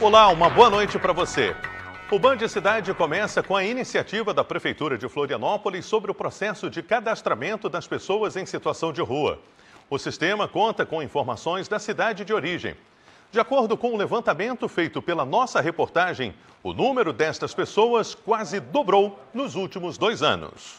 Olá, uma boa noite para você. O Band Cidade começa com a iniciativa da Prefeitura de Florianópolis sobre o processo de cadastramento das pessoas em situação de rua. O sistema conta com informações da cidade de origem. De acordo com o um levantamento feito pela nossa reportagem, o número destas pessoas quase dobrou nos últimos dois anos.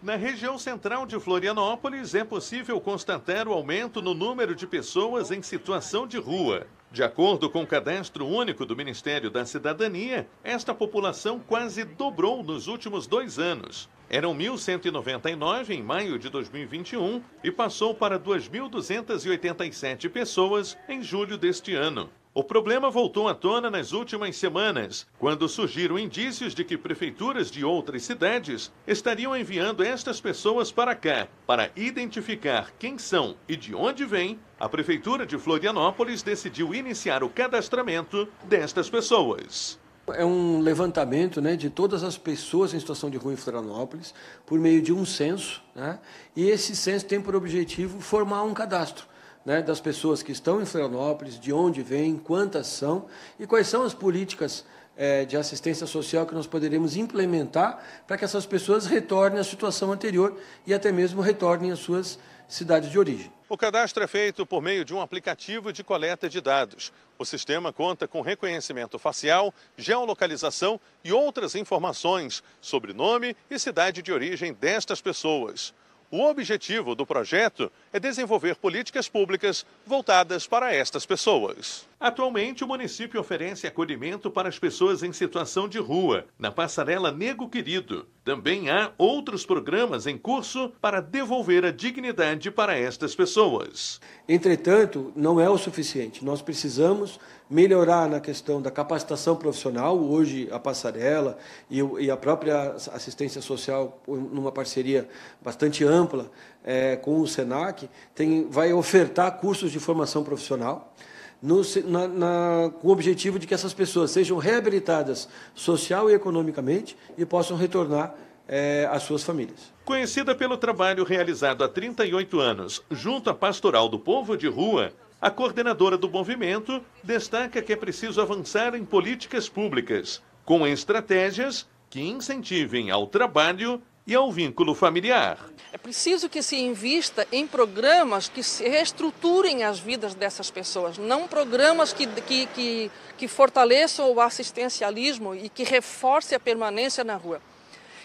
Na região central de Florianópolis, é possível constatar o aumento no número de pessoas em situação de rua. De acordo com o cadastro único do Ministério da Cidadania, esta população quase dobrou nos últimos dois anos. Eram 1.199 em maio de 2021 e passou para 2.287 pessoas em julho deste ano. O problema voltou à tona nas últimas semanas, quando surgiram indícios de que prefeituras de outras cidades estariam enviando estas pessoas para cá. Para identificar quem são e de onde vêm, a Prefeitura de Florianópolis decidiu iniciar o cadastramento destas pessoas. É um levantamento né, de todas as pessoas em situação de rua em Florianópolis por meio de um censo, né, e esse censo tem por objetivo formar um cadastro né, das pessoas que estão em Florianópolis, de onde vêm, quantas são e quais são as políticas é, de assistência social que nós poderemos implementar para que essas pessoas retornem à situação anterior e até mesmo retornem às suas cidades de origem. O cadastro é feito por meio de um aplicativo de coleta de dados. O sistema conta com reconhecimento facial, geolocalização e outras informações sobre nome e cidade de origem destas pessoas. O objetivo do projeto é desenvolver políticas públicas voltadas para estas pessoas. Atualmente, o município oferece acolhimento para as pessoas em situação de rua, na passarela Nego Querido. Também há outros programas em curso para devolver a dignidade para estas pessoas. Entretanto, não é o suficiente. Nós precisamos melhorar na questão da capacitação profissional. Hoje, a passarela e a própria assistência social, numa parceria bastante ampla é, com o SENAC, tem, vai ofertar cursos de formação profissional no, na, na, com o objetivo de que essas pessoas sejam reabilitadas social e economicamente e possam retornar eh, às suas famílias. Conhecida pelo trabalho realizado há 38 anos junto à Pastoral do Povo de Rua, a coordenadora do movimento destaca que é preciso avançar em políticas públicas, com estratégias que incentivem ao trabalho e ao é vínculo familiar. É preciso que se invista em programas que se reestruturem as vidas dessas pessoas, não programas que, que, que, que fortaleçam o assistencialismo e que reforcem a permanência na rua.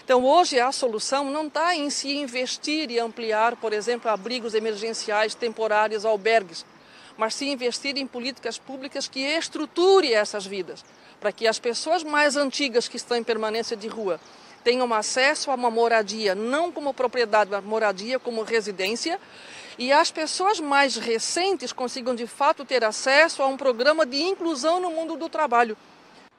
Então, hoje a solução não está em se investir e ampliar, por exemplo, abrigos emergenciais, temporários, albergues, mas se investir em políticas públicas que estruture essas vidas, para que as pessoas mais antigas que estão em permanência de rua tenham acesso a uma moradia, não como propriedade, mas moradia como residência, e as pessoas mais recentes consigam de fato ter acesso a um programa de inclusão no mundo do trabalho.